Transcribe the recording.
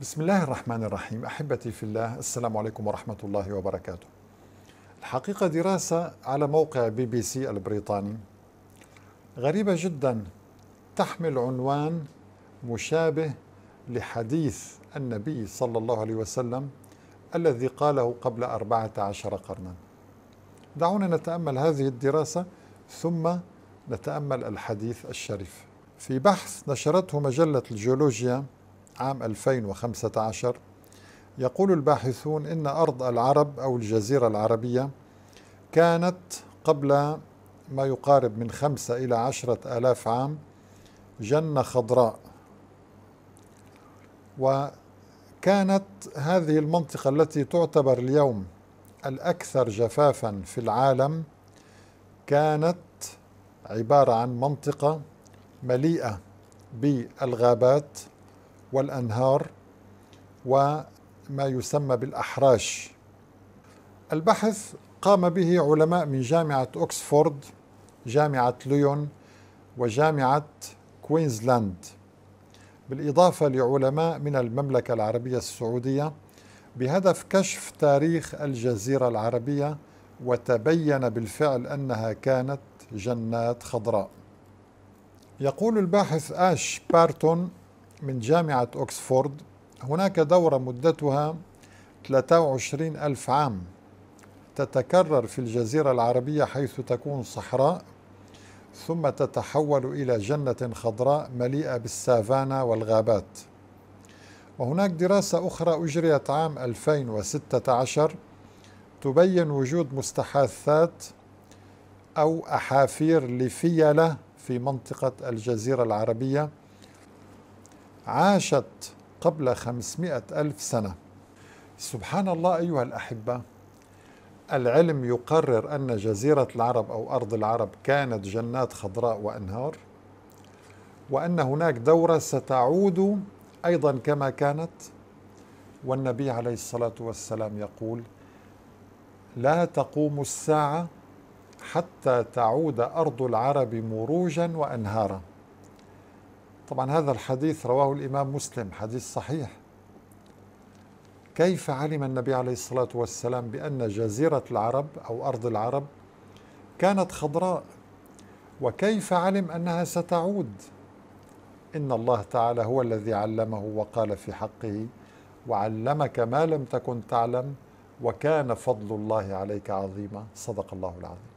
بسم الله الرحمن الرحيم احبتي في الله السلام عليكم ورحمه الله وبركاته. الحقيقه دراسه على موقع بي بي سي البريطاني غريبه جدا تحمل عنوان مشابه لحديث النبي صلى الله عليه وسلم الذي قاله قبل أربعة عشر قرنا دعونا نتأمل هذه الدراسة ثم نتأمل الحديث الشريف في بحث نشرته مجلة الجيولوجيا عام 2015 يقول الباحثون إن أرض العرب أو الجزيرة العربية كانت قبل ما يقارب من خمسة إلى عشرة آلاف عام جنة خضراء وكانت هذه المنطقة التي تعتبر اليوم الأكثر جفافا في العالم كانت عبارة عن منطقة مليئة بالغابات والأنهار وما يسمى بالأحراش البحث قام به علماء من جامعة أكسفورد جامعة ليون وجامعة كوينزلاند بالإضافة لعلماء من المملكة العربية السعودية بهدف كشف تاريخ الجزيرة العربية وتبين بالفعل أنها كانت جنات خضراء يقول الباحث آش بارتون من جامعة أكسفورد هناك دورة مدتها 23 ألف عام تتكرر في الجزيرة العربية حيث تكون صحراء ثم تتحول إلى جنة خضراء مليئة بالسافانا والغابات وهناك دراسة أخرى أجريت عام 2016 تبين وجود مستحاثات أو أحافير لفيلة في منطقة الجزيرة العربية عاشت قبل خمسمائة ألف سنة سبحان الله أيها الأحبة العلم يقرر أن جزيرة العرب أو أرض العرب كانت جنات خضراء وأنهار وأن هناك دورة ستعود أيضا كما كانت والنبي عليه الصلاة والسلام يقول لا تقوم الساعة حتى تعود أرض العرب مروجا وأنهارا طبعا هذا الحديث رواه الإمام مسلم حديث صحيح كيف علم النبي عليه الصلاة والسلام بأن جزيرة العرب أو أرض العرب كانت خضراء وكيف علم أنها ستعود إن الله تعالى هو الذي علمه وقال في حقه وعلمك ما لم تكن تعلم وكان فضل الله عليك عظيما صدق الله العظيم